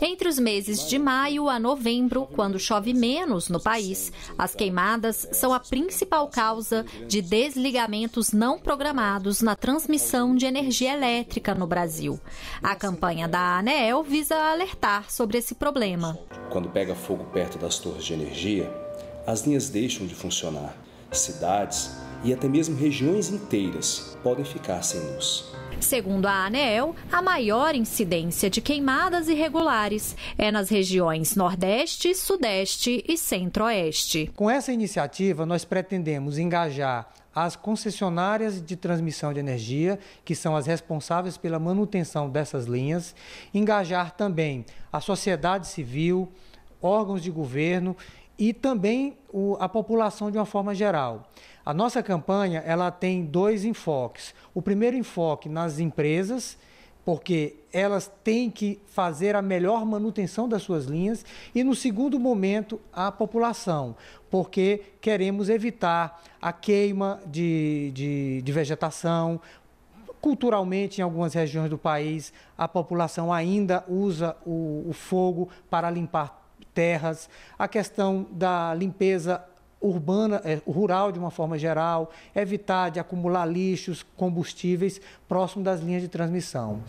Entre os meses de maio a novembro, quando chove menos no país, as queimadas são a principal causa de desligamentos não programados na transmissão de energia elétrica no Brasil. A campanha da ANEEL visa alertar sobre esse problema. Quando pega fogo perto das torres de energia, as linhas deixam de funcionar cidades e até mesmo regiões inteiras podem ficar sem luz. Segundo a ANEEL, a maior incidência de queimadas irregulares é nas regiões Nordeste, Sudeste e Centro-Oeste. Com essa iniciativa, nós pretendemos engajar as concessionárias de transmissão de energia, que são as responsáveis pela manutenção dessas linhas, engajar também a sociedade civil, órgãos de governo e também o, a população de uma forma geral. A nossa campanha ela tem dois enfoques. O primeiro enfoque nas empresas, porque elas têm que fazer a melhor manutenção das suas linhas, e no segundo momento, a população, porque queremos evitar a queima de, de, de vegetação, Culturalmente, em algumas regiões do país, a população ainda usa o, o fogo para limpar terras, a questão da limpeza urbana, é, rural de uma forma geral, evitar de acumular lixos, combustíveis próximo das linhas de transmissão.